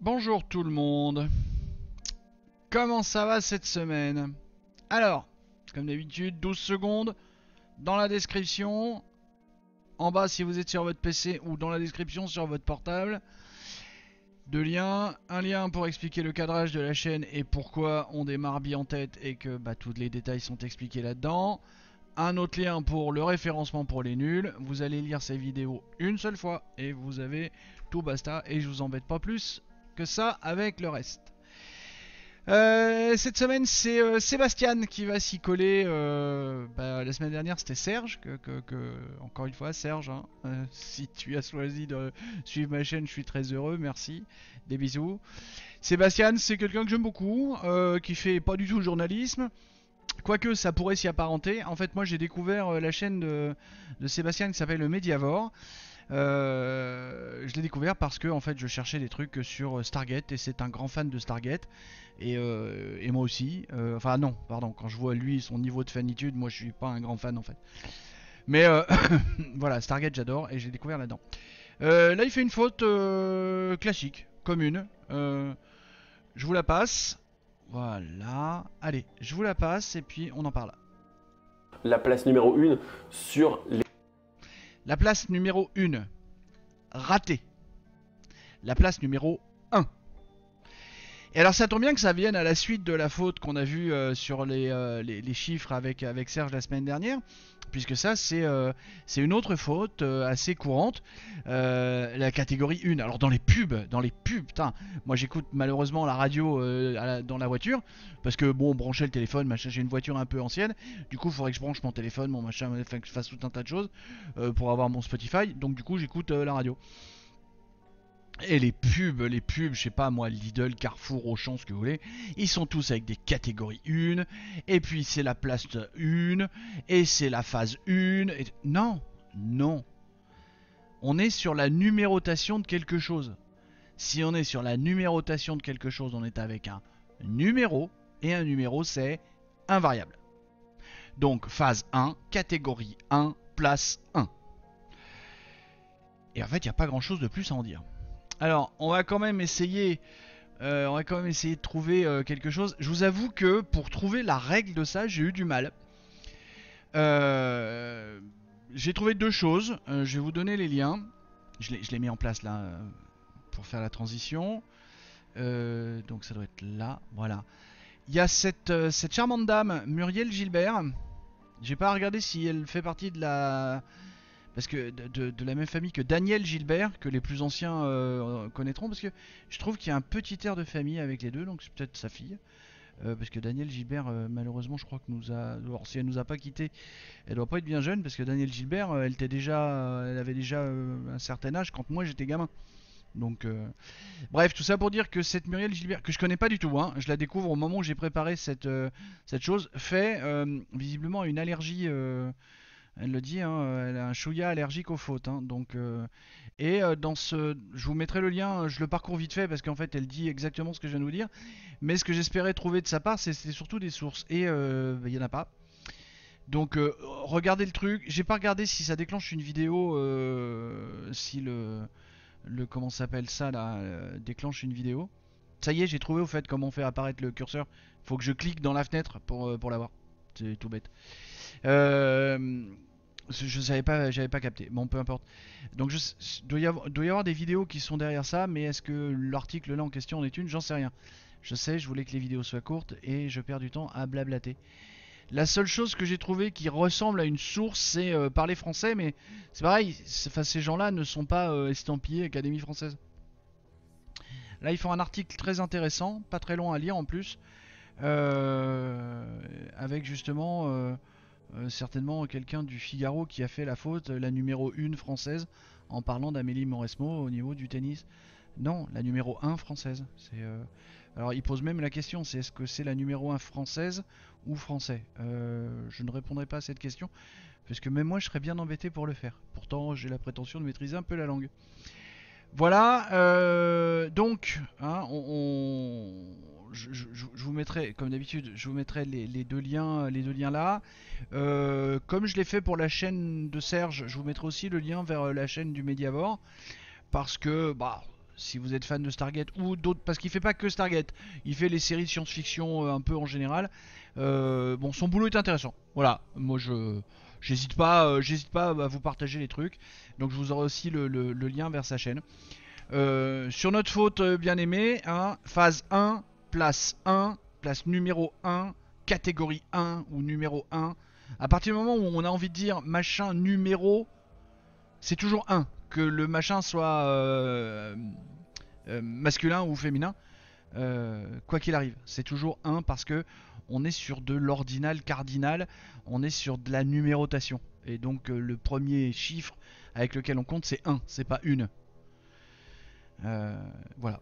Bonjour tout le monde. Comment ça va cette semaine Alors, comme d'habitude, 12 secondes dans la description. En bas si vous êtes sur votre PC ou dans la description sur votre portable. Deux liens. Un lien pour expliquer le cadrage de la chaîne et pourquoi on démarre bien en tête et que bah, tous les détails sont expliqués là-dedans. Un autre lien pour le référencement pour les nuls. Vous allez lire ces vidéos une seule fois et vous avez tout basta et je vous embête pas plus ça avec le reste. Euh, cette semaine, c'est euh, Sébastien qui va s'y coller. Euh, bah, la semaine dernière, c'était Serge. Que, encore une fois, Serge, hein, si tu as choisi de suivre ma chaîne, je suis très heureux. Merci. Des bisous. Sébastien, c'est quelqu'un que j'aime beaucoup, qui fait pas du tout le journalisme. Quoique ça pourrait s'y apparenter. En fait, moi j'ai découvert la chaîne de, de Sébastien qui s'appelle le Mediavore. Euh, je l'ai découvert parce que en fait je cherchais des trucs sur Stargate et c'est un grand fan de Stargate et, euh, et moi aussi. Euh, enfin non, pardon, quand je vois lui son niveau de fanitude, moi je suis pas un grand fan en fait. Mais voilà, Stargate j'adore et j'ai découvert là-dedans. là il fait une faute classique, commune. je vous la passe. Voilà. Allez, je vous la passe et puis on en parle. La place numéro 1 sur les... La place numéro 1, ratée. La place numéro 1, et alors ça tombe bien que ça vienne à la suite de la faute qu'on a vue euh, sur euh, les, chiffres avec, avec Serge la semaine dernière, puisque ça c'est euh, une autre faute assez courante, la catégorie 1. Alors dans les pubs, dans les pubs, putain, moi j'écoute malheureusement la radio dans la voiture, parce que bon, on brancher le téléphone, machin, j'ai une voiture un peu ancienne, du coup il faudrait que je branche mon téléphone, mon machin, que je fasse tout un tas de choses pour avoir mon Spotify, donc du coup j'écoute la radio. Et les pubs, les pubs, je sais pas moi, Lidl, Carrefour, Auchan, ce que vous voulez, ils sont tous avec des catégories 1, et puis c'est la place 1, et c'est la phase 1, non, non. On est sur la numérotation de quelque chose. Si on est sur la numérotation de quelque chose, on est avec un numéro, et un numéro c'est invariable. Donc phase 1, catégorie 1, place 1. Et en fait, il n'y a pas grand chose de plus à en dire. Alors, on va quand même essayer... Euh, on va quand même essayer de trouver euh, quelque chose. Je vous avoue que pour trouver la règle de ça, j'ai eu du mal. Euh, j'ai trouvé deux choses. je vais vous donner les liens. Je les mis en place là pour faire la transition. donc ça doit être là. Voilà. Il y a cette, cette charmante dame, Muriel Gilbert. J'ai pas regardé si elle fait partie de la parce que de, la même famille que Daniel Gilbert, que les plus anciens euh, connaîtront, parce que je trouve qu'il y a un petit air de famille avec les deux, donc c'est peut-être sa fille. Euh, parce que Daniel Gilbert, euh, malheureusement, je crois que nous a. Alors, si elle nous a pas quitté, elle doit pas être bien jeune, parce que Daniel Gilbert, elle était déjà, elle avait déjà un certain âge quand moi j'étais gamin. Donc, bref, tout ça pour dire que cette Muriel Gilbert, que je connais pas du tout, hein, je la découvre au moment où j'ai préparé cette, cette chose, fait visiblement une allergie elle le dit, hein, elle a un chouïa allergique aux fautes. Hein, donc, euh, et euh, dans ce, je vous mettrai le lien, je le parcours vite fait parce qu'en fait elle dit exactement ce que je viens de vous dire. Mais ce que j'espérais trouver de sa part, c'était surtout des sources. Et euh, bah, il n'y en a pas. Donc regardez le truc. J'ai pas regardé si ça déclenche une vidéo, si le, le comment s'appelle ça là, déclenche une vidéo. Ça y est, j'ai trouvé au fait comment faire apparaître le curseur. Faut que je clique dans la fenêtre pour, pour l'avoir. C'est tout bête. Euh, je savais pas, j'avais pas capté. Bon, peu importe. Donc, je, doit, y avoir, des vidéos qui sont derrière ça, mais est-ce que l'article là en question en est une J'en sais rien. Je sais, je voulais que les vidéos soient courtes et je perds du temps à blablater. La seule chose que j'ai trouvé qui ressemble à une source, c'est euh, parler français, mais c'est pareil, ces gens-là ne sont pas euh, estampillés Académie française. Là, ils font un article très intéressant, pas très long à lire en plus, euh, avec justement euh, certainement quelqu'un du Figaro qui a fait la faute, la numéro 1 française, en parlant d'Amélie Moresmo au niveau du tennis. Non, la numéro 1 française. Euh, alors il pose même la question, c'est est-ce que c'est la numéro 1 française ou français euh, Je ne répondrai pas à cette question, parce que même moi je serais bien embêté pour le faire. Pourtant j'ai la prétention de maîtriser un peu la langue. Voilà, donc hein, on, je, vous mettrai, comme d'habitude, je vous mettrai les, deux liens, les deux liens là. Euh, comme je l'ai fait pour la chaîne de Serge, je vous mettrai aussi le lien vers euh, la chaîne du Mediavore, parce que bah, si vous êtes fan de Stargate ou d'autres, parce qu'il fait pas que Stargate, il fait les séries de science-fiction euh, un peu en général. bon, son boulot est intéressant. Voilà, moi je j'hésite pas, j'hésite pas à vous partager les trucs. Donc je vous aurai aussi le, lien vers sa chaîne. sur notre faute bien aimée, hein, phase 1, place 1, place numéro 1, catégorie 1 ou numéro 1. À partir du moment où on a envie de dire machin numéro, c'est toujours 1. Que le machin soit euh, euh, masculin ou féminin, euh, quoi qu'il arrive, c'est toujours 1 parce que on est sur de l'ordinal cardinal, on est sur de la numérotation. Et donc le premier chiffre avec lequel on compte, c'est 1, c'est pas 1. voilà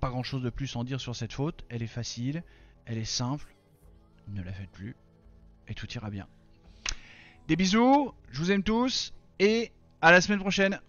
pas grand chose de plus à en dire sur cette faute. Elle est facile, elle est simple. Ne la faites plus et tout ira bien. Des bisous, je vous aime tous et à la semaine prochaine.